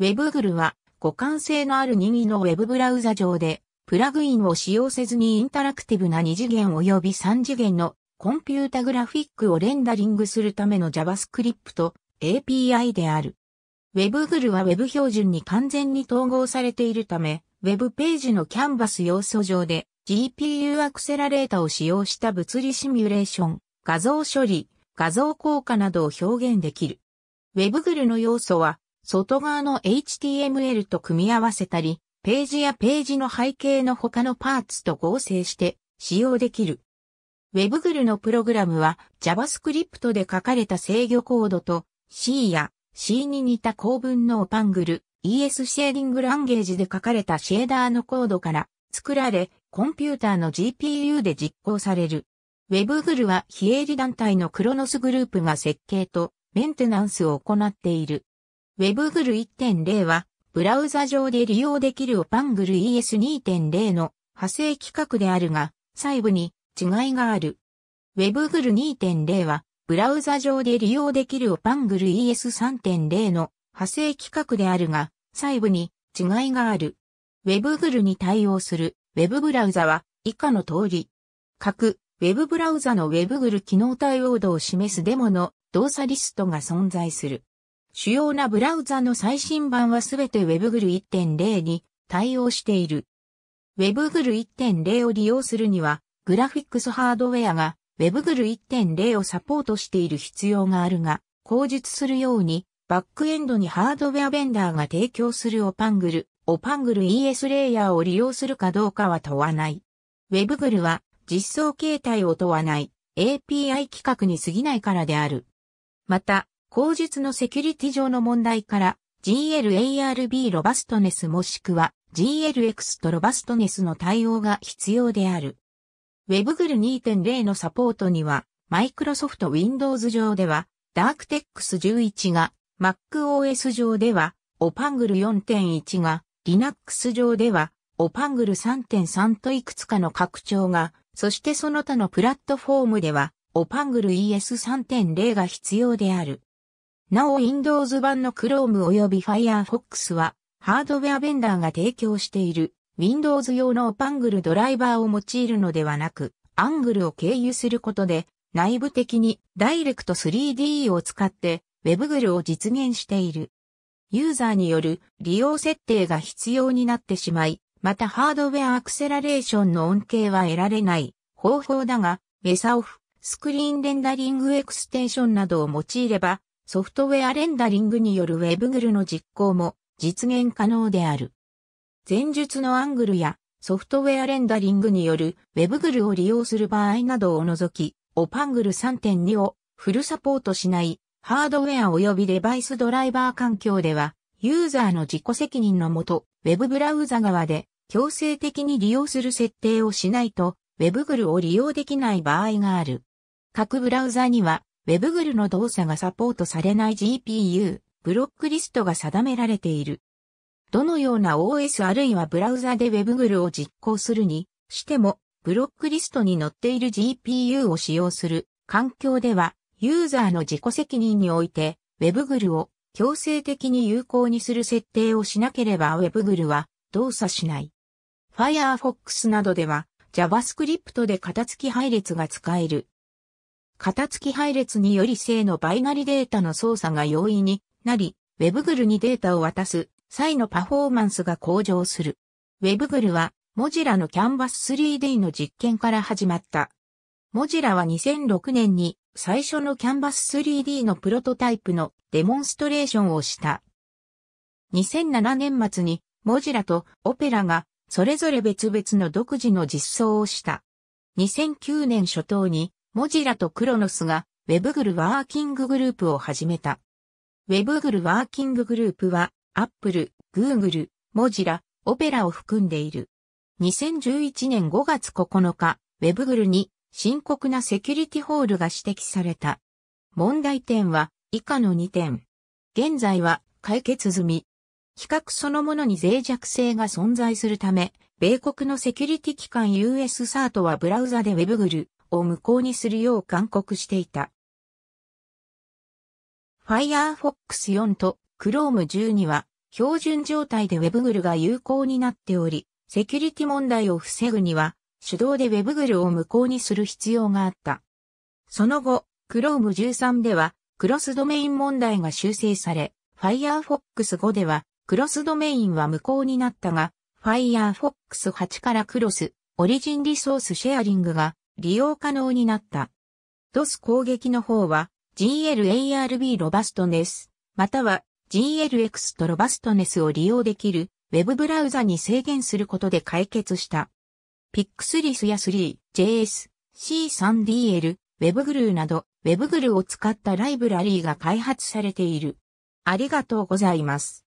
WebGL は互換性のある任意の Web ブラウザ上でプラグインを使用せずにインタラクティブな2次元及び3次元のコンピュータグラフィックをレンダリングするための JavaScript API である。WebGL は Web 標準に完全に統合されているため、Web ページのキャンバス要素上で GPU アクセラレータを使用した物理シミュレーション、画像処理、画像効果などを表現できる。WebGL の要素は外側の HTML と組み合わせたり、ページやページの背景の他のパーツと合成して使用できる。WebGL のプログラムは JavaScript で書かれた制御コードと C や C に似た構文のオパングル ES シェーディングランゲージで書かれたシェーダーのコードから作られ、コンピューターの GPU で実行される。WebGL は非営利団体のクロノスグループが設計とメンテナンスを行っている。WebGL 1.0は、ブラウザ上で利用できる OpenGL ES2.0 の派生規格であるが、細部に違いがある。WebGL 2.0は、ブラウザ上で利用できる OpenGL ES3.0 の派生規格であるが、細部に違いがある。WebGL に対応する Web ブラウザは以下の通り。各 Web ブラウザの WebGL 機能対応度を示すデモの動作リストが存在する。主要なブラウザの最新版はすべて WebGL 1.0に対応している。WebGL 1.0を利用するには、グラフィックスハードウェアが WebGL 1.0をサポートしている必要があるが、口述するように、バックエンドにハードウェアベンダーが提供するオパングル、オパングル ES レイヤーを利用するかどうかは問わない。WebGL は実装形態を問わない API 規格に過ぎないからである。また、口述のセキュリティ上の問題から GLARB ロバストネスもしくは GLX とロバストネスの対応が必要である。WebGL 2.0のサポートには、Microsoft Windows 上では DarkTex 11が、MacOS 上では o p a n g l 4.1が、Linux 上では o p a n g l 3.3といくつかの拡張が、そしてその他のプラットフォームでは o p a n g l ES3.0 が必要である。なお Windows 版の Chrome 及び Firefox は、ハードウェアベンダーが提供している Windows 用のオ p a n g ドライバーを用いるのではなく、アングルを経由することで、内部的にダイレクト3 d を使って WebGL を実現している。ユーザーによる利用設定が必要になってしまい、またハードウェアアクセラレーションの恩恵は得られない方法だが、メサオフ、スクリーンレンダリングエクステンションなどを用いれば、ソフトウェアレンダリングによる WebGL の実行も実現可能である。前述のアングルやソフトウェアレンダリングによる WebGL を利用する場合などを除き、OpenGL 3.2をフルサポートしないハードウェア及びデバイスドライバー環境では、ユーザーの自己責任のもと、Web ブラウザ側で強制的に利用する設定をしないと、WebGL を利用できない場合がある。各ブラウザには WebGL の動作がサポートされない GPU、ブロックリストが定められている。どのような OS あるいはブラウザで WebGL を実行するにしても、ブロックリストに載っている GPU を使用する環境では、ユーザーの自己責任において、WebGL を強制的に有効にする設定をしなければ WebGL は動作しない。Firefox などでは JavaScript で型付き配列が使える型付き配列により性のバイナリデータの操作が容易になり、WebGL にデータを渡す際のパフォーマンスが向上する。WebGL は、モジラのキャンバス 3D の実験から始まった。モジラは2006年に最初のキャンバス 3D のプロトタイプのデモンストレーションをした。2007年末にモジラとオペラがそれぞれ別々の独自の実装をした。2009年初頭にモジラとクロノスが WebGl ワーキンググループを始めた。WebGl ワーキンググループは Apple、Google、モジラ、オペラを含んでいる。2011年5月9日、WebGl に深刻なセキュリティホールが指摘された。問題点は以下の2点。現在は解決済み。比較そのものに脆弱性が存在するため、米国のセキュリティ機関 US サートはブラウザで WebGl、を無効にするよう勧告していた。Firefox 4と Chrome 12は標準状態で WebGL が有効になっており、セキュリティ問題を防ぐには手動で WebGL を無効にする必要があった。その後、Chrome 13ではクロスドメイン問題が修正され、Firefox 5ではクロスドメインは無効になったが、Firefox 8からクロス、オリジンリソースシェアリングが利用可能になった。DOS 攻撃の方は GLARB ロバストネス、または GLX とロバストネスを利用できる Web ブラウザに制限することで解決した。PixLIS や 3JS、C3DL、WebGlu など WebGlu を使ったライブラリーが開発されている。ありがとうございます。